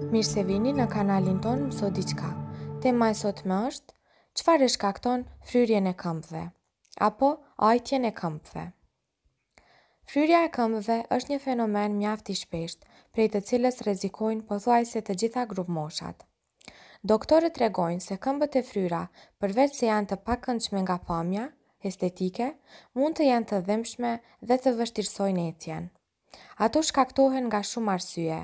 Mirë se vini në kanalin ton Mëso Diqka. Tema e sot me është, qëfar e shkakton fryrjen e këmpëve, apo ajtjen e këmpëve. Fryrja e këmpëve është një fenomen mjaft i shpesht, prej të cilës rezikojnë pëthuaj se të gjitha grupë moshat. Doktorët regojnë se këmbët e fryra, përveç se janë të pakëndshme nga pamja, estetike, mund të janë të dhemshme dhe të vështirsojnë tjenë. Ato shkaktohen nga shumë arsye,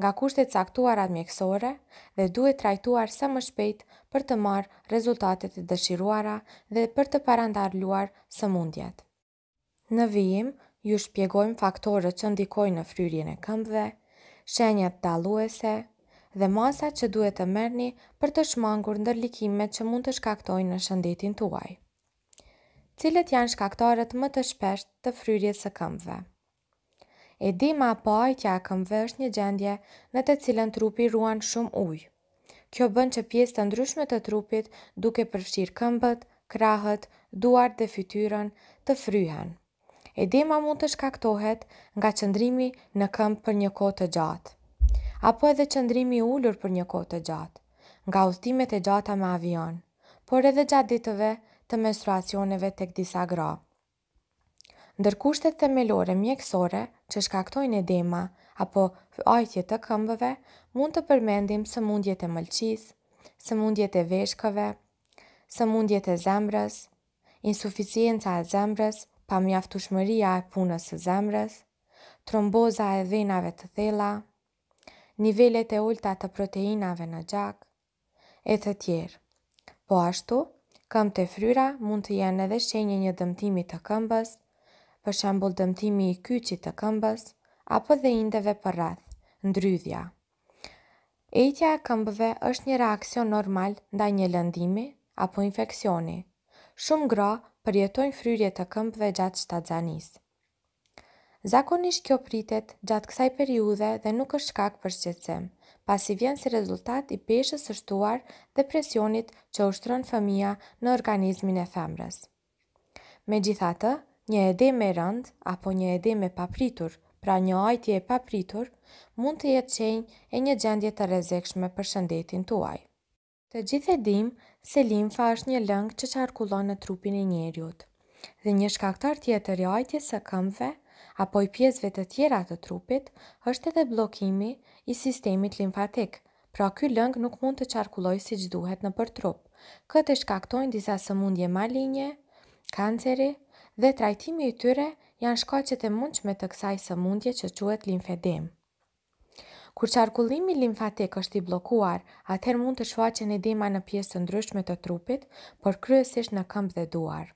nga kushtet caktuar mjekësore dhe duhet trajtuar sa më shpejt për të marrë rezultatet e dëshiruara dhe për të parandar luar së mundjet. Në vijim, ju shpjegojmë faktore që ndikojnë në fryrjen e këmbëve, shenjat daluese dhe masat që duhet të mërni për të shmangur ndërlikimet që mund të shkaktojnë në shëndetin tuaj. Cilët janë shkaktarët më të shpesht të fryrjes së këmbëve? e di ma paj që a kam vërsh një gjendje në të cilën trupi ruan shumë ujë. Kjo bën që pjesë të ndryshme të trupit duke përfshirë këmbët, krahët, duart dhe fytyrën të fryhen. E di ma mund të shkaktohet nga qëndrimi në këmbë për një kohë të gjatë, apo edhe qëndrimi ullur ulur për një kohë të gjatë, nga udhëtimet e gjata me avion, por edhe gjatë ditëve të menstruacioneve tek disa gra. Ndërkushtet themelore mjekësore që shkaktojnë edema apo ajtje të këmbëve, mund të përmendim së mundjet e mëlqis, së mundjet e veshkëve, së mundjet e zemrës, insuficienca e zemrës, pa mjaftushmëria e punës së zemrës, tromboza e venave të thela, nivellet e ulta të proteinave në gjak, e të tjerë. Po ashtu, këmë të fryra mund të jenë edhe shenjë një dëmtimi të këmbës, për shembul dëmtimi i kyqit të këmbës, apo dhe indeve për rrath, ndrydhja. Ejtja e këmbëve është një reakcion normal nda një lëndimi apo infekcioni. Shumë gra përjetojnë fryrje të këmbëve gjatë shtadzanis. Zakonisht kjo pritet gjatë kësaj periude dhe nuk është shkak për shqecim, pasi vjen si rezultat i peshës sështuar dhe presionit që ushtron fëmija në organizmin e femrës. Me gjitha Një edhe rënd apo një edhe me papritur, pra një ajtje e papritur, mund të jetë qenj e një gjendje të rezekshme për shëndetin tuaj. Të gjithë e dim se limfa është një lëngë që qarkullon në trupin e njeriut. Dhe një shkaktar tjetër i ajtjes së këmbëve apo i pjesëve të tjera të trupit është edhe bllokimi i sistemit limfatik. Pra ky lëng nuk mund të qarkulloj si gjithë duhet në për trup. Këtë shkaktojnë disa sëmundje malinje, kanceri, dhe trajtimi i tyre janë shkaqet e mundshme të kësaj mundje që quhet limfedem. Kur qarkullimi limfatik është i bllokuar, atëherë mund të shfaqen edema në pjesë të ndryshme të trupit, por kryesisht në këmbë dhe duar.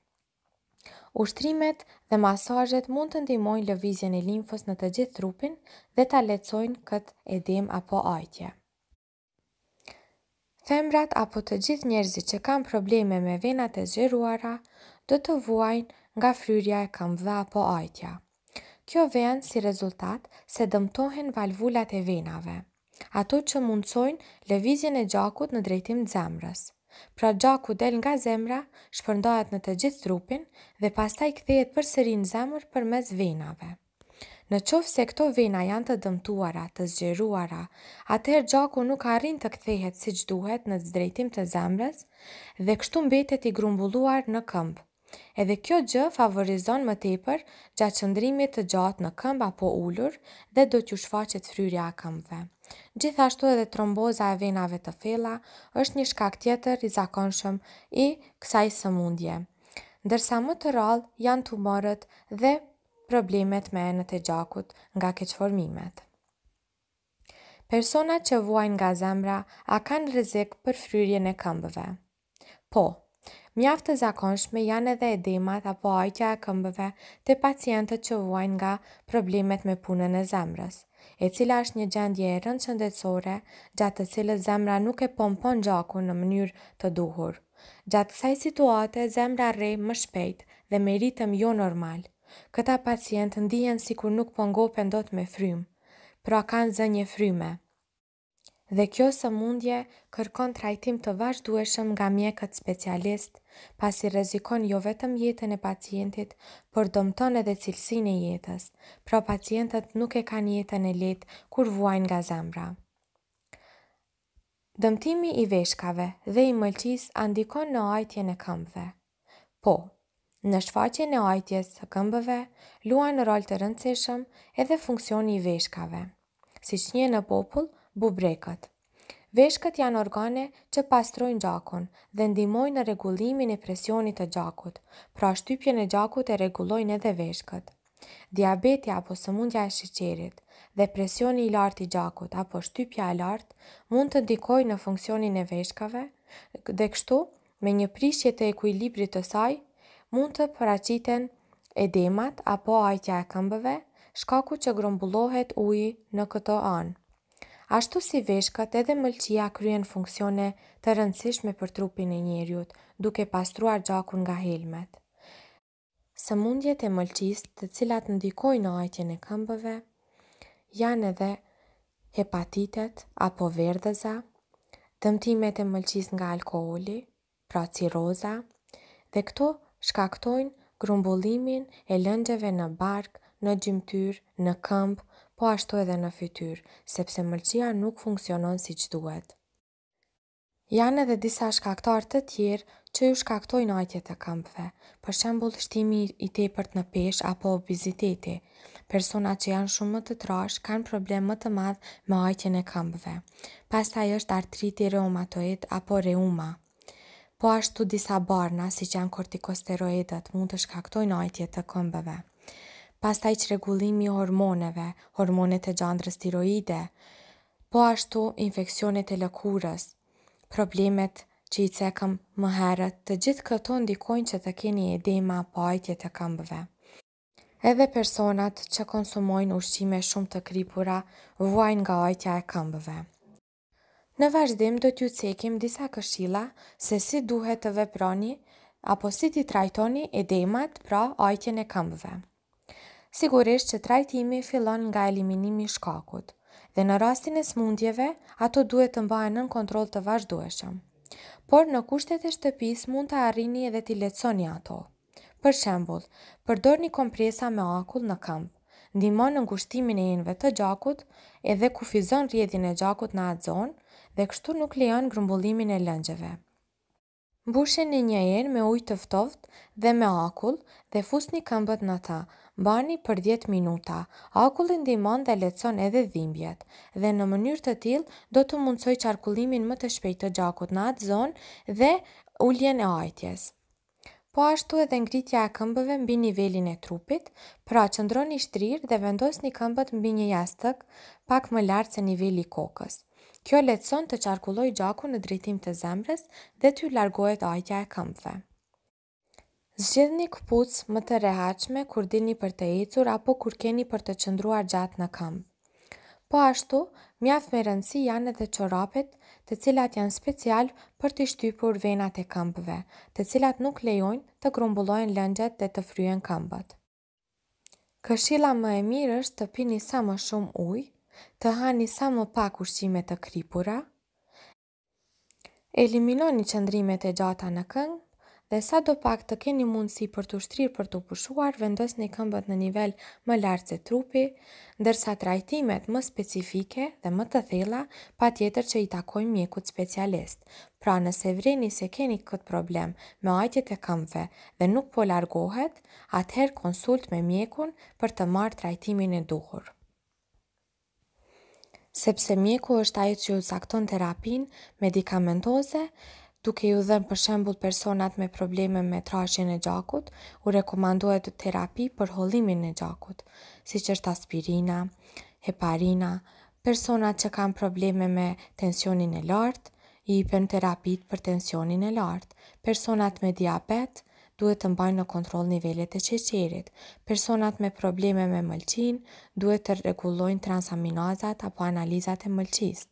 Ushtrimet dhe masazhet mund të ndihmojnë lëvizjen e limfës në të gjithë trupin dhe ta lehtësojnë këtë edem apo ajtje. Femrat apo të gjithë njerëzit që kanë probleme me venat e zgjeruara do të vuajnë nga fryrja e këmbëve apo ajtja. Kjo vend si rezultat se dëmtohen valvulat e venave, ato që mundsojnë levizjen e gjakut në drejtim të zemrës. Pra gjaku del nga zemra, shpërndohet në të gjithë trupin dhe pastaj kthehet përsëri në zemër përmes venave. Në qofë se këto vena janë të dëmtuara, të zgjeruara, atëherë gjaku nuk arrin të kthehet si që duhet në zdrejtim të zemrës dhe kështu mbetet i grumbulluar në këmbë edhe kjo gjë favorizon më tepër gjatë qëndrimit të gjatë në këmbë apo ullur dhe do t'ju shfaqet fryrja a këmbëve. Gjithashtu edhe tromboza e venave të fela është një shkak tjetër i zakonshëm i kësaj sëmundje, ndërsa më të rral janë tumorët dhe problemet me enët e gjakut nga keqformimet. Persona që vuajnë nga zemra a kanë rrezik për fryrjen e këmbëve. Po, Mjaftë të zakonshme janë edhe edemat apo ajkja e këmbëve të pacientët që vuajnë nga problemet me punën e zemrës, e cila është një gjendje e rëndë shëndetësore gjatë të cilët zemra nuk e pompon gjakun në mënyrë të duhur. Gjatë saj situate, zemra re më shpejt dhe me ritëm jo normal. Këta pacientë ndijen si kur nuk pëngopen po do të me frymë, pra kanë zë një Dhe kjo së mundje kërkon trajtim të vazhdueshëm nga mjekët specialist, pas i rezikon jo vetëm jetën e pacientit, për dëmton edhe cilsin e jetës, pra pacientët nuk e kanë jetën e letë kur vuajnë nga zemra. Dëmtimi i veshkave dhe i mëlqis andikon në ajtje në këmbëve. Po, në shfaqje në ajtjes të këmbëve, luan në rol të rëndësishëm edhe funksioni i veshkave. Si që një në popullë, bubrekat. Veshkët janë organe që pastrojnë gjakon dhe ndimojnë në regullimin e presionit të gjakut, pra shtypje në gjakut e regullojnë edhe veshkët. Diabeti apo sëmundja e shqeqerit dhe presioni i lartë i gjakut apo shtypja e lartë mund të dikoj në funksionin e veshkave dhe kështu me një prishje të ekwilibri të saj mund të paraciten edemat apo ajtja e këmbëve shkaku që grumbullohet uji në këto anë. Ashtu si veshkat edhe mëlqia kryen funksione të rëndësishme për trupin e njeriut, duke pastruar gjakun nga helmet. Sëmundjet e mëlqis të cilat ndikojnë në ajtje e këmbëve, janë edhe hepatitet apo verdheza, dëmtimet e mëlqis nga alkoholi, pra ciroza, dhe këto shkaktojnë grumbullimin e lëngjeve në bark, në gjymtyr, në këmbë, po ashtu edhe në fytyrë, sepse mërqia nuk funksionon si që duhet. Janë edhe disa shkaktar të tjerë që ju shkaktojnë ajtje të këmpëve, për shembul shtimi i tepërt në pesh apo obiziteti. Persona që janë shumë më të trash kanë problem më të madhë me ajtje në këmpëve. Pasta i është artriti reumatoid apo reuma. Po ashtu disa barna, si që janë kortikosteroidet, mund të shkaktojnë ajtje të këmpëve pas taj që regullimi hormoneve, hormonet e gjandrës tiroide, po ashtu infekcionit e lëkurës, problemet që i cekëm më herët të gjithë këto ndikojnë që të keni edema apo ajtje të këmbëve. Edhe personat që konsumojnë ushqime shumë të kripura vuajnë nga ajtja e këmbëve. Në vazhdim do t'ju cekim disa këshilla se si duhet të veproni apo si t'i trajtoni edemat pra ajtjen e këmbëve. Sigurisht që trajtimi fillon nga eliminimi i shkakut, dhe në rastin e smundjeve, ato duhet të mbahen në kontroll të vazhdueshëm. Por në kushtet e shtëpis mund të arrini edhe t'i leconi ato. Për shembul, përdor një kompresa me akull në këmp, ndimon në ngushtimin e jenve të gjakut edhe kufizon rjedhin e gjakut në atë zonë dhe kështu nuk lejon grumbullimin e lëngjeve. Mbushin një njën me ujtë të ftoft dhe me akull dhe fusni këmbët në ta, Bani për 10 minuta, akullin dimon dhe lecon edhe dhimbjet, dhe në mënyrë të tilë do të mundsoj qarkullimin më të shpejt të gjakut në atë zonë dhe ulljen e ajtjes. Po ashtu edhe ngritja e këmbëve mbi nivelin e trupit, pra qëndroni shtrirë dhe vendosni këmbët mbi një jastëk pak më lartë se nivelli kokës. Kjo lecon të qarkulloj gjakun në drejtim të zemrës dhe të largohet ajtja e këmbëve. Zgjidhni një këpucë më të rehaqme kur dini për të ecur apo kur keni për të qëndruar gjatë në këmbë. Po ashtu, mjaf me rëndësi janë edhe qorapet të cilat janë special për të shtypur venat e këmbëve, të cilat nuk lejojnë të grumbullojnë lëngjet dhe të fryen këmbët. Këshilla më e mirë është të pini sa më shumë ujë, të hani sa më pak ushqime të kripura, eliminoni qëndrimet e gjata në këngë dhe sa do pak të keni mundësi për të ushtrirë për të pushuar, vendosni këmbët në nivel më lartë se trupi, ndërsa trajtimet më specifike dhe më të thella, pa tjetër që i takojmë mjekut specialist. Pra nëse vreni se keni këtë problem me ajtjet e këmbëve dhe nuk po largohet, atëherë konsult me mjekun për të marrë trajtimin e duhur. Sepse mjeku është ajo që u zakton terapin medikamentoze, duke ju dhenë për shembul personat me probleme me trashin e gjakut, u rekomandohet terapi për hollimin e gjakut, si që është aspirina, heparina, personat që kanë probleme me tensionin e lartë, i përnë terapit për tensionin e lartë, personat me diabet, duhet të mbajnë në kontrol nivellet e qeqerit. Personat me probleme me mëlqin duhet të regullojnë transaminazat apo analizat e mëlqist.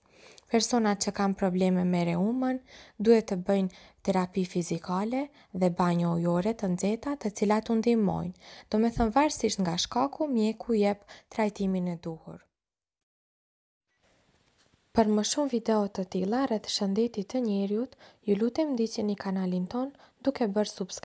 Personat që kanë probleme me reumën duhet të bëjnë terapi fizikale dhe banjo ujore të nxehta, të cilat u ndihmojnë. Do të thënë varësisht nga shkaku, mjeku jep trajtimin e duhur. Për më shumë video të tilla rreth shëndetit të njerëzit, ju lutem ndiqni kanalin ton duke bërë subscribe.